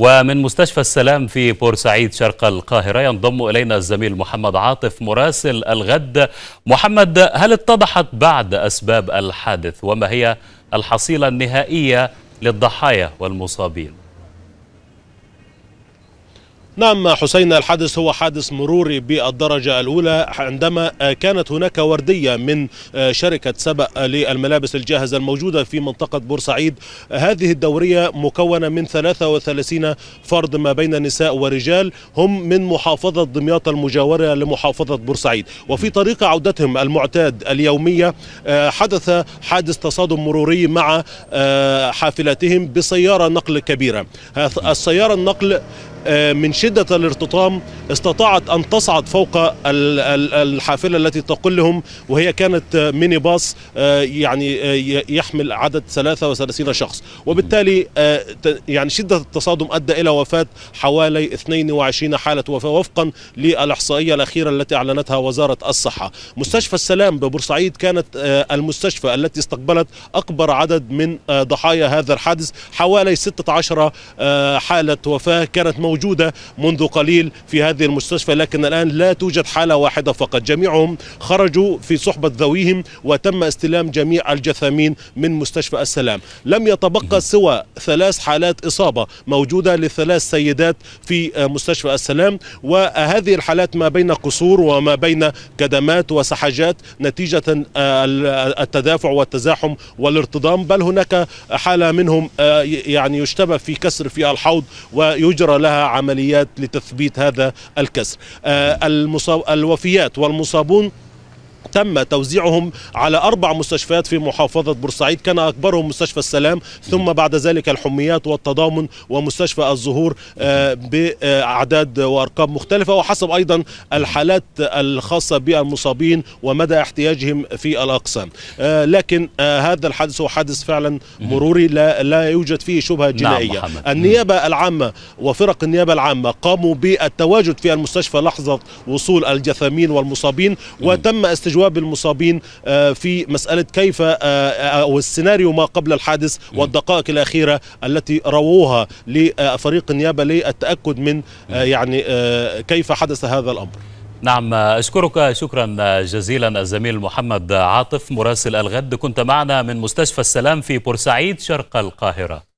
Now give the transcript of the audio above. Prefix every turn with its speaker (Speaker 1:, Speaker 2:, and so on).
Speaker 1: ومن مستشفى السلام في بورسعيد شرق القاهرة ينضم إلينا الزميل محمد عاطف مراسل الغد محمد هل اتضحت بعد أسباب الحادث وما هي الحصيلة النهائية للضحايا والمصابين؟
Speaker 2: نعم حسين الحادث هو حادث مروري بالدرجة الأولى عندما كانت هناك وردية من شركة سبق للملابس الجاهزة الموجودة في منطقة بورسعيد هذه الدورية مكونة من 33 فرد ما بين نساء ورجال هم من محافظة دمياط المجاورة لمحافظة بورسعيد وفي طريق عودتهم المعتاد اليومية حدث حادث تصادم مروري مع حافلتهم بسيارة نقل كبيرة السيارة النقل آه، من شدة الارتطام استطاعت أن تصعد فوق الحافلة التي تقلهم وهي كانت ميني باص آه، يعني آه، يحمل عدد 33 شخص وبالتالي آه، يعني شدة التصادم أدى إلى وفاة حوالي 22 حالة وفاة وفقا للإحصائية الأخيرة التي أعلنتها وزارة الصحة مستشفى السلام ببورسعيد كانت المستشفى التي استقبلت أكبر عدد من ضحايا هذا الحادث حوالي 16 حالة وفاة كانت موجودة منذ قليل في هذا هذه المستشفى لكن الآن لا توجد حالة واحدة فقط جميعهم خرجوا في صحبة ذويهم وتم استلام جميع الجثامين من مستشفى السلام لم يتبقى سوى ثلاث حالات إصابة موجودة لثلاث سيدات في مستشفى السلام وهذه الحالات ما بين قصور وما بين كدمات وسحجات نتيجة آه، التدافع والتزاحم والارتضام بل هناك حالة منهم آه، يعني يشتبه في كسر في الحوض ويجرى لها عمليات لتثبيت هذا الكسر آه، المصاب الوفيات والمصابون تم توزيعهم على أربع مستشفيات في محافظة بورسعيد كان أكبرهم مستشفى السلام ثم بعد ذلك الحميات والتضامن ومستشفى الزهور آه، بأعداد وأرقام مختلفة وحسب أيضا الحالات الخاصة بالمصابين ومدى احتياجهم في الأقسام آه، لكن آه، هذا الحادث هو حادث فعلا مروري لا, لا يوجد فيه شبهة نعم، جنائية نعم النيابة العامة وفرق النيابة العامة قاموا بالتواجد في المستشفى لحظة وصول الجثامين والمصابين وتم استجواب اجواب المصابين آه، في مساله كيف آه، آه، او السيناريو ما قبل الحادث والدقائق الاخيره التي رووها لفريق النيابه للتاكد من يعني كيف حدث هذا الامر
Speaker 1: نعم أشكرك شكرا جزيلا الزميل محمد عاطف مراسل الغد كنت معنا من مستشفى السلام في بورسعيد شرق القاهرة